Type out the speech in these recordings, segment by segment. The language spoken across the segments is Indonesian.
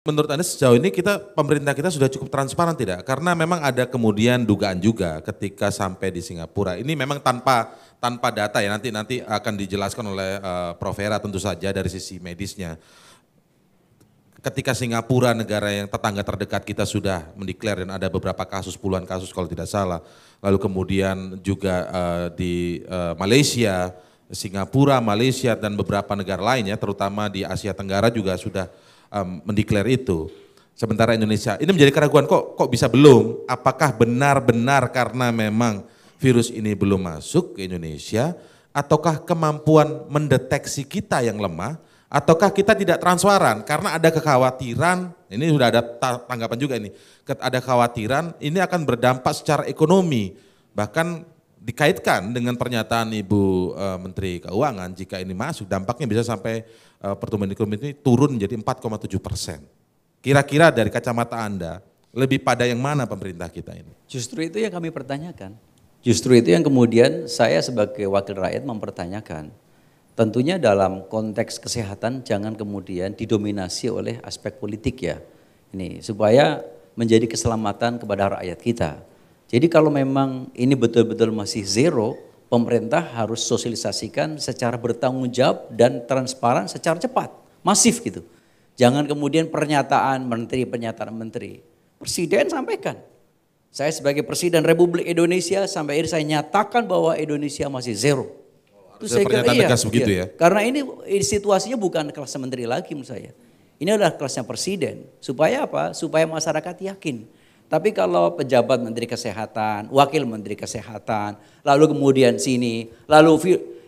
Menurut Anda sejauh ini kita pemerintah kita sudah cukup transparan tidak? Karena memang ada kemudian dugaan juga ketika sampai di Singapura. Ini memang tanpa tanpa data ya nanti nanti akan dijelaskan oleh uh, Prof Hera tentu saja dari sisi medisnya. Ketika Singapura negara yang tetangga terdekat kita sudah mendeklar dan ada beberapa kasus puluhan kasus kalau tidak salah. Lalu kemudian juga uh, di uh, Malaysia, Singapura, Malaysia dan beberapa negara lainnya terutama di Asia Tenggara juga sudah um, mendeklar itu. Sementara Indonesia, ini menjadi keraguan kok kok bisa belum? Apakah benar-benar karena memang virus ini belum masuk ke Indonesia ataukah kemampuan mendeteksi kita yang lemah ataukah kita tidak transparan karena ada kekhawatiran ini sudah ada tanggapan juga ini ada kekhawatiran ini akan berdampak secara ekonomi bahkan dikaitkan dengan pernyataan Ibu uh, Menteri Keuangan jika ini masuk dampaknya bisa sampai uh, pertumbuhan ekonomi ini turun menjadi 4,7 persen. Kira-kira dari kacamata Anda lebih pada yang mana pemerintah kita ini? Justru itu yang kami pertanyakan. Justru itu yang kemudian saya sebagai wakil rakyat mempertanyakan. Tentunya dalam konteks kesehatan jangan kemudian didominasi oleh aspek politik ya. Ini supaya menjadi keselamatan kepada rakyat kita. Jadi kalau memang ini betul-betul masih zero, pemerintah harus sosialisasikan secara bertanggung jawab dan transparan secara cepat, masif gitu. Jangan kemudian pernyataan menteri, pernyataan menteri. Presiden sampaikan. Saya sebagai Presiden Republik Indonesia sampai akhir saya nyatakan bahwa Indonesia masih zero. Itu saya kira iya, tegas begitu iya. ya. Karena ini situasinya bukan kelas menteri lagi menurut saya. Ini adalah kelasnya presiden. Supaya apa? Supaya masyarakat yakin tapi kalau pejabat menteri kesehatan, wakil menteri kesehatan, lalu kemudian sini, lalu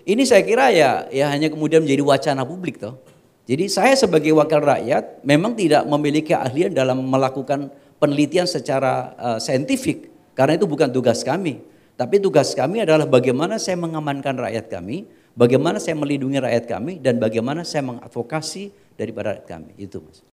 ini saya kira ya ya hanya kemudian menjadi wacana publik toh. Jadi saya sebagai wakil rakyat memang tidak memiliki keahlian dalam melakukan penelitian secara uh, saintifik karena itu bukan tugas kami. Tapi tugas kami adalah bagaimana saya mengamankan rakyat kami, bagaimana saya melindungi rakyat kami dan bagaimana saya mengadvokasi daripada rakyat kami. Itu Mas.